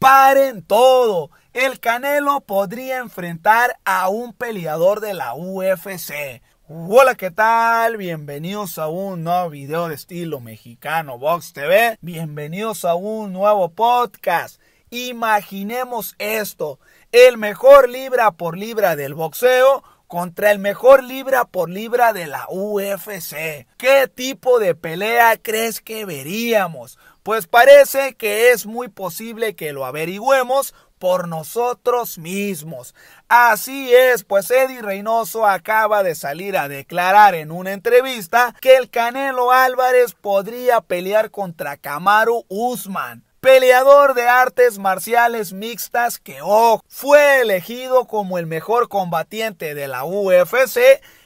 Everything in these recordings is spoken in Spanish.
paren todo. El Canelo podría enfrentar a un peleador de la UFC. Hola, ¿qué tal? Bienvenidos a un nuevo video de estilo mexicano Box TV. Bienvenidos a un nuevo podcast. Imaginemos esto, el mejor libra por libra del boxeo contra el mejor libra por libra de la UFC. ¿Qué tipo de pelea crees que veríamos? Pues parece que es muy posible que lo averigüemos por nosotros mismos. Así es, pues Eddie Reynoso acaba de salir a declarar en una entrevista que el Canelo Álvarez podría pelear contra Kamaru Usman peleador de artes marciales mixtas que oh, fue elegido como el mejor combatiente de la UFC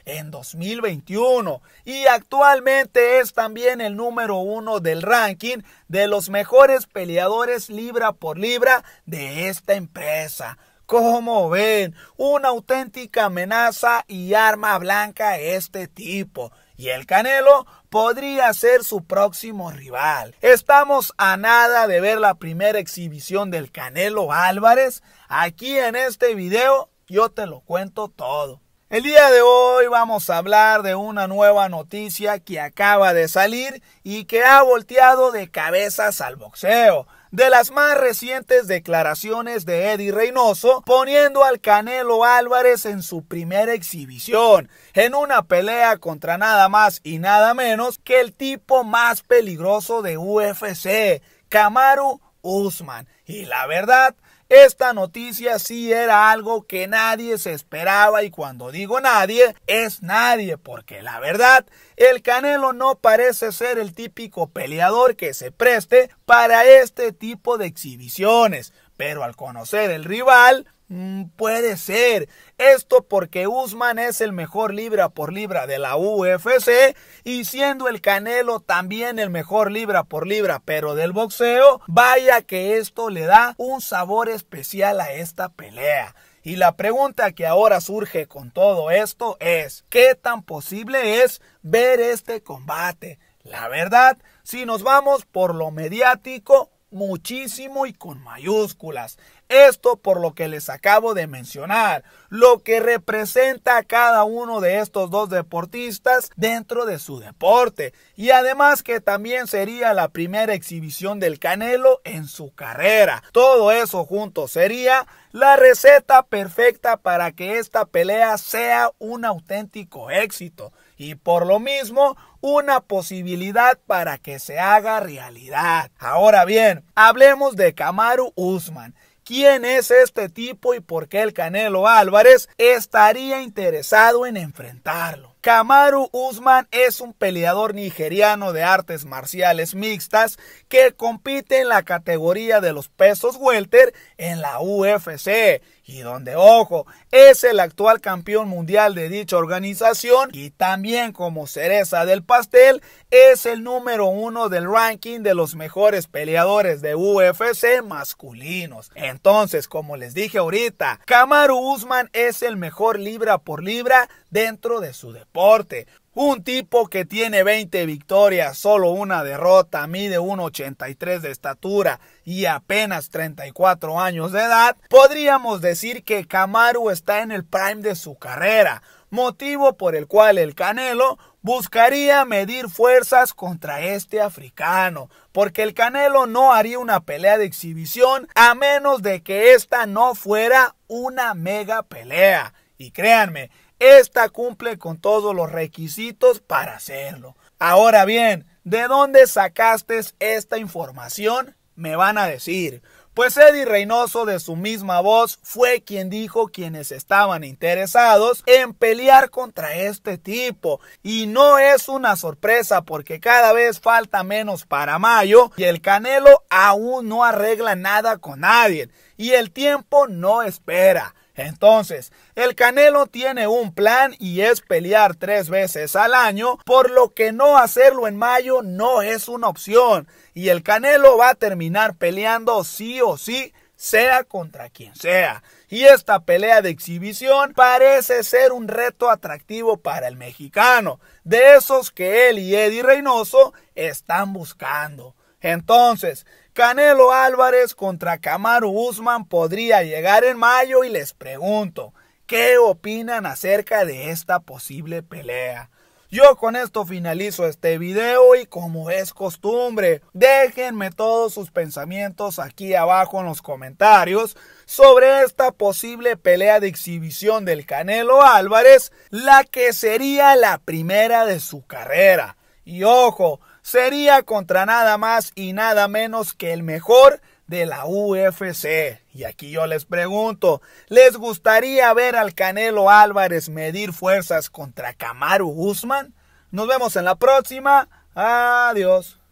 en 2021 y actualmente es también el número uno del ranking de los mejores peleadores libra por libra de esta empresa. Como ven, una auténtica amenaza y arma blanca este tipo y el Canelo podría ser su próximo rival. Estamos a nada de ver la primera exhibición del Canelo Álvarez. Aquí en este video yo te lo cuento todo. El día de hoy vamos a hablar de una nueva noticia que acaba de salir y que ha volteado de cabezas al boxeo de las más recientes declaraciones de Eddie Reynoso, poniendo al Canelo Álvarez en su primera exhibición, en una pelea contra nada más y nada menos que el tipo más peligroso de UFC, Kamaru Usman. Y la verdad, esta noticia sí era algo que nadie se esperaba y cuando digo nadie, es nadie, porque la verdad, el Canelo no parece ser el típico peleador que se preste para este tipo de exhibiciones, pero al conocer el rival, Mm, puede ser. Esto porque Usman es el mejor libra por libra de la UFC y siendo el Canelo también el mejor libra por libra, pero del boxeo, vaya que esto le da un sabor especial a esta pelea. Y la pregunta que ahora surge con todo esto es, ¿qué tan posible es ver este combate? La verdad, si nos vamos por lo mediático, muchísimo y con mayúsculas. Esto por lo que les acabo de mencionar, lo que representa a cada uno de estos dos deportistas dentro de su deporte. Y además que también sería la primera exhibición del Canelo en su carrera. Todo eso junto sería la receta perfecta para que esta pelea sea un auténtico éxito y por lo mismo una posibilidad para que se haga realidad. Ahora bien, hablemos de Kamaru Usman quién es este tipo y por qué el Canelo Álvarez estaría interesado en enfrentarlo. Kamaru Usman es un peleador nigeriano de artes marciales mixtas que compite en la categoría de los pesos welter en la UFC y donde, ojo, es el actual campeón mundial de dicha organización y también como cereza del pastel es el número uno del ranking de los mejores peleadores de UFC masculinos. Entonces, como les dije ahorita, Kamaru Usman es el mejor libra por libra dentro de su deporte. Un tipo que tiene 20 victorias, solo una derrota, mide 1,83 de estatura y apenas 34 años de edad, podríamos decir que Camaro está en el prime de su carrera, motivo por el cual el Canelo buscaría medir fuerzas contra este africano, porque el Canelo no haría una pelea de exhibición a menos de que esta no fuera una mega pelea. Y créanme, esta cumple con todos los requisitos para hacerlo. Ahora bien, ¿de dónde sacaste esta información? Me van a decir. Pues Eddie Reynoso de su misma voz fue quien dijo quienes estaban interesados en pelear contra este tipo. Y no es una sorpresa porque cada vez falta menos para mayo y el Canelo aún no arregla nada con nadie. Y el tiempo no espera. Entonces, el Canelo tiene un plan y es pelear tres veces al año, por lo que no hacerlo en mayo no es una opción. Y el Canelo va a terminar peleando sí o sí, sea contra quien sea. Y esta pelea de exhibición parece ser un reto atractivo para el mexicano, de esos que él y Eddie Reynoso están buscando. Entonces, Canelo Álvarez contra Camaro Guzmán podría llegar en mayo y les pregunto, ¿qué opinan acerca de esta posible pelea? Yo con esto finalizo este video y como es costumbre, déjenme todos sus pensamientos aquí abajo en los comentarios sobre esta posible pelea de exhibición del Canelo Álvarez, la que sería la primera de su carrera. Y ojo, sería contra nada más y nada menos que el mejor de la UFC. Y aquí yo les pregunto, ¿les gustaría ver al Canelo Álvarez medir fuerzas contra Kamaru Guzmán? Nos vemos en la próxima. Adiós.